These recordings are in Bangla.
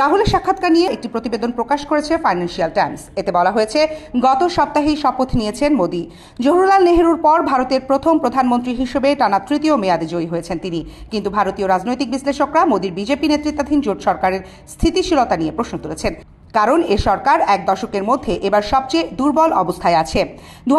রাহুলের সাক্ষাৎকার নিয়ে একটি প্রতিবেদন প্রকাশ করেছে ফাইন্যান্সিয়াল টাইমস এতে বলা হয়েছে গত সপ্তাহেই শপথ নিয়েছেন মোদি জওহরলাল নেহরুর পর ভারতের প্রথম প্রধানমন্ত্রী হিসেবে টানা তৃতীয় মেয়াদে জয়ী হয়েছেন তিনি কিন্তু ভারতীয় রাজনৈতিক বিশ্লেষকরা মোদীর বিজেপি নেতৃত্বাধীন জোট সরকারের স্থিতিশীলতা নিয়ে প্রশ্ন তুলেছেন কারণ এ সরকার এক দশকের মধ্যে এবার সবচেয়ে দুর্বল অবস্থায় আছে দু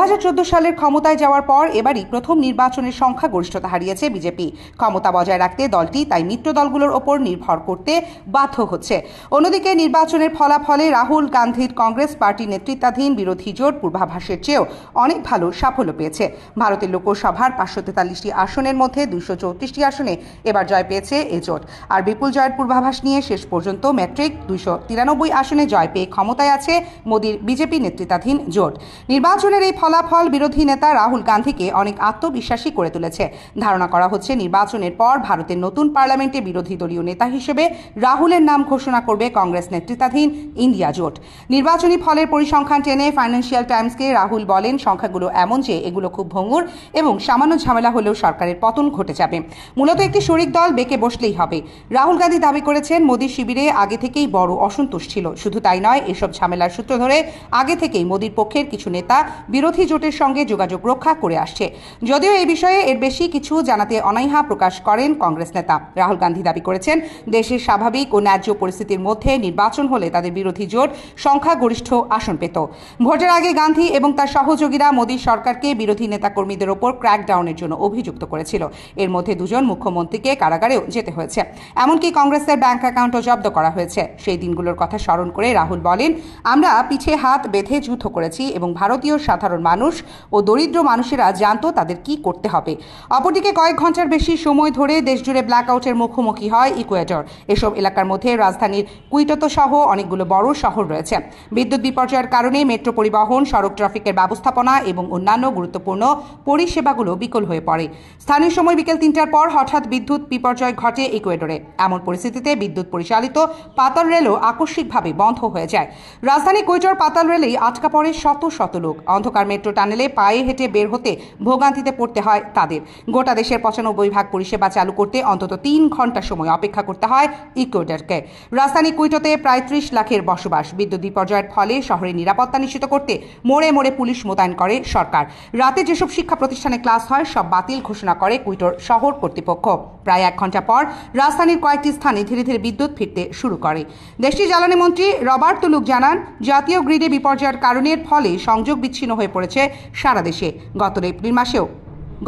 সালের ক্ষমতায় যাওয়ার পর এবারই প্রথম নির্বাচনের সংখ্যা গরিষ্ঠতা হারিয়েছে বিজেপি ক্ষমতা বজায় রাখতে দলটি তাই মিত্র দলগুলোর ওপর নির্ভর করতে বাধ্য হচ্ছে অন্যদিকে নির্বাচনের ফলাফলে রাহুল গান্ধীর কংগ্রেস পার্টি নেতৃত্বাধীন বিরোধী জোট পূর্বাভাসের চেয়েও অনেক ভালো সাফল্য পেয়েছে ভারতের লোকসভার পাঁচশো তেতাল্লিশটি আসনের মধ্যে দুইশো চৌত্রিশটি আসনে এবার জয় পেয়েছে এ জোট আর বিপুল জয়ের পূর্বাভাস নিয়ে শেষ পর্যন্ত ম্যাট্রিক দুইশো তিরানব্বই আসনে নির্বাচনে জয় পেয়ে ক্ষমতায় আছে মোদীর বিজেপি নেতৃত্বাধীন জোট নির্বাচনের এই ফলাফল বিরোধী নেতা রাহুল গান্ধীকে অনেক আত্মবিশ্বাসী করে তুলেছে ধারণা করা হচ্ছে নির্বাচনের পর ভারতের নতুন পার্লামেন্টে বিরোধী দলীয় নেতা হিসেবে রাহুলের নাম ঘোষণা করবে কংগ্রেস নেতৃত্বাধীন ইন্ডিয়া জোট নির্বাচনী ফলের পরিসংখ্যান টেনে ফাইন্যান্সিয়াল টাইমসকে রাহুল বলেন সংখ্যাগুলো এমন যে এগুলো খুব ভঙ্গুর এবং সামান্য ঝামেলা হলেও সরকারের পতন ঘটে যাবে মূলত একটি শরিক দল বেঁকে বসলেই হবে রাহুল গান্ধী দাবি করেছেন মোদী শিবিরে আগে থেকেই বড় অসন্তোষ ছিল শুধু শুধু তাই নয় এসব ঝামেলার সূত্র ধরে আগে থেকেই মোদীর পক্ষের কিছু নেতা বিরোধী জোটের সঙ্গে যোগাযোগ রক্ষা করে আসছে যদিও এই বিষয়ে এর বেশি কিছু জানাতে অনাইহা প্রকাশ করেন কংগ্রেস নেতা রাহুল গান্ধী দাবি করেছেন দেশের স্বাভাবিক ও ন্যায্য পরিস্থিতির মধ্যে নির্বাচন হলে তাদের বিরোধী জোট সংখ্যাগরিষ্ঠ আসন পেত ভোটের আগে গান্ধী এবং তার সহযোগীরা মোদীর সরকারকে বিরোধী নেতা কর্মীদের ওপর ক্র্যাকডাউনের জন্য অভিযুক্ত করেছিল এর মধ্যে দুজন মুখ্যমন্ত্রীকে কারাগারেও যেতে হয়েছে এমনকি কংগ্রেসের ব্যাংক অ্যাকাউন্টও জব্দ করা হয়েছে সেই দিনগুলোর কথা স্মরণ করে করে রাহুল বলেন আমরা পিছিয়ে হাত বেঁধে যুদ্ধ করেছি এবং ভারতীয় সাধারণ মানুষ ও দরিদ্র মানুষেরা জানত তাদের কি করতে হবে অপরদিকে কয়েক ঘন্টার বেশি সময় ধরে দেশজুড়ে ব্ল্যাকআউটের মুখোমুখি হয় ইকুয়েটর এসব এলাকার মধ্যে রাজধানীর কুইটত সহ অনেকগুলো বড় শহর রয়েছে বিদ্যুৎ বিপর্যয়ের কারণে মেট্রো পরিবহন সড়ক ট্রাফিকের ব্যবস্থাপনা এবং অন্যান্য গুরুত্বপূর্ণ পরিষেবাগুলো বিকল হয়ে পড়ে স্থানীয় সময় বিকেল তিনটার পর হঠাৎ বিদ্যুৎ বিপর্যয় ঘটে ইকুয়েডরে এমন পরিস্থিতিতে বিদ্যুৎ পরিচালিত পাতাল রেলও আকস্মিকভাবে বন্ধ বন্ধ হয়ে যায় রাজধানী কৈচর পাতাল রেলেই আটকা পড়ে শত শত লোক অন্ধকার মেট্রো টানেলে পায়ে হেঁটে বের হতে ভোগান্তিতে পড়তে হয় তাদের গোটা দেশের পঁচানব্বই ভাগ পরিষেবা চালু করতে অন্তত তিন ঘন্টা সময় অপেক্ষা করতে হয় ইকুয়েডারকে রাজধানী কুইটোতে প্রায় ত্রিশ লাখের বসবাস বিদ্যুৎ বিপর্যয়ের ফলে শহরের নিরাপত্তা নিশ্চিত করতে মোড়ে মোড়ে পুলিশ মোতায়েন করে সরকার রাতে যেসব শিক্ষা প্রতিষ্ঠানে ক্লাস হয় সব বাতিল ঘোষণা করে কুইটোর শহর কর্তৃপক্ষ প্রায় এক ঘন্টা পর রাজধানীর কয়েকটি স্থানে ধীরে ধীরে বিদ্যুৎ ফিরতে শুরু করে দেশটির জ্বালানি মন্ত্রী রবার্ট তুলুক জানান জাতীয় গ্রিডে বিপর্যয়ের কারণের ফলে সংযোগ বিচ্ছিন্ন হয়ে পড়েছে সারা দেশে গত এপ্রিল মাসেও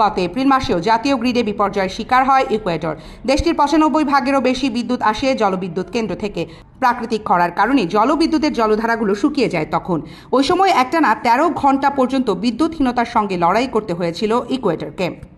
গত এপ্রিল মাসেও জাতীয় গ্রিডে বিপর্যয়ের শিকার হয় ইকুয়েটর দেশটির পঁচানব্বই ভাগেরও বেশি বিদ্যুৎ আসে জলবিদ্যুৎ কেন্দ্র থেকে প্রাকৃতিক খরার কারণে জলবিদ্যুতের জলধারাগুলো শুকিয়ে যায় তখন ওই সময় একটানা তেরো ঘন্টা পর্যন্ত বিদ্যুৎহীনতার সঙ্গে লড়াই করতে হয়েছিল ইকুয়েটরকে